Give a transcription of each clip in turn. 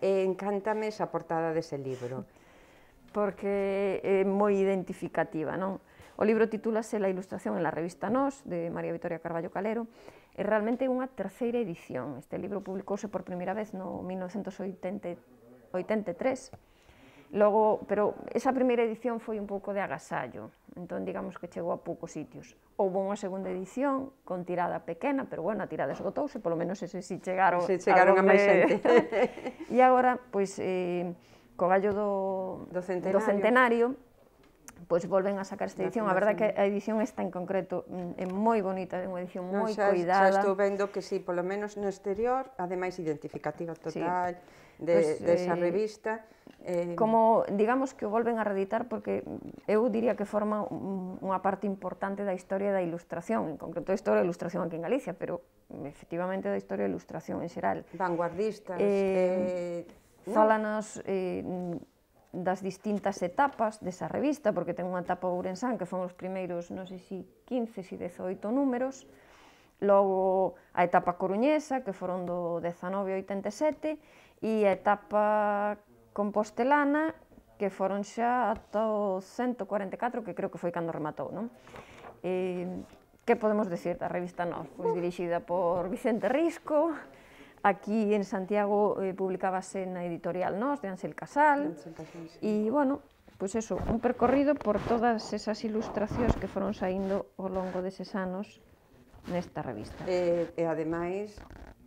E encántame esa portada dese libro. Porque é moi identificativa, non? O libro titúlase La ilustración en la revista Nos, de María Vitoria Carballo Calero, e realmente unha terceira edición. Este libro publicouse por primeira vez no 1983, Logo, pero esa primeira edición foi un pouco de agasallo entón digamos que chegou a poucos sitios. Houve unha segunda edición con tirada pequena, pero bueno, a tirada esgotouse, polo menos ese si chegaron, se chegaron a, donde... a máis xente. e agora, pois, eh, co gallo do, do centenario, do centenario pois volven a sacar esta edición. A verdade que a edición esta en concreto mm, é moi bonita, é unha edición moi no, xa, cuidada. Xa estou vendo que si, sí, polo menos no exterior, ademais identificativa total sí. Pois, de, pues, desa de eh, revista Eh... Como, digamos, que o volven a reeditar porque eu diría que forma unha parte importante da historia da ilustración, en concreto a historia da ilustración aquí en Galicia, pero efectivamente da historia da ilustración en xeral. Vanguardistas. Eh, eh... Fálanos eh, das distintas etapas desa revista, porque ten unha etapa ourensán que foron os primeiros, non sei se si 15, si 18 números, logo a etapa coruñesa, que foron do 19 87, e a etapa compostelana que foron xa ata o 144, que creo que foi cando rematou, non? E, que podemos decir da revista Nós? Pois dirixida por Vicente Risco, aquí en Santiago eh, publicábase na editorial Nós, de Ansel Casal, e, bueno, pois pues eso, un percorrido por todas esas ilustracións que foron saindo ao longo deses anos nesta revista. E, e ademais,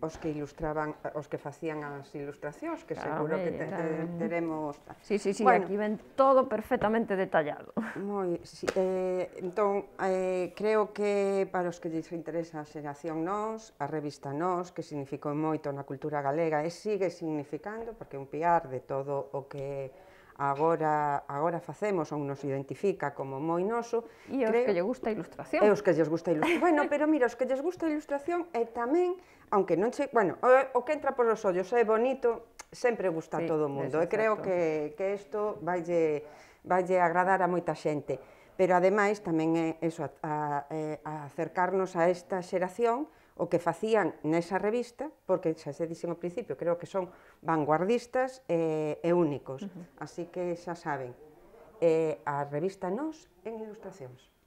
os que ilustraban, os que facían as ilustracións, que claro, ah, seguro que te, te, teremos... Sí, sí, sí, bueno, aquí ven todo perfectamente detallado. Moi, sí, eh, entón, eh, creo que para os que lles interesa a xeración Nós, a revista Nós, que significou moito na cultura galega e sigue significando, porque é un piar de todo o que agora agora facemos ou nos identifica como moi noso. E os creo, que lle gusta a ilustración. E os que lles gusta a ilustración. bueno, pero mira, os que lles gusta a ilustración e tamén, aunque non che... Bueno, o, o que entra por os ollos é bonito, sempre gusta sí, a todo o mundo. E creo que, que isto vaille, vaille agradar a moita xente. Pero ademais tamén é eso, a, a, a acercarnos a esta xeración o que facían nesa revista, porque xa se dixen ao principio, creo que son vanguardistas e, eh, e únicos, uh -huh. así que xa saben, eh, a revista Nos en Ilustracións.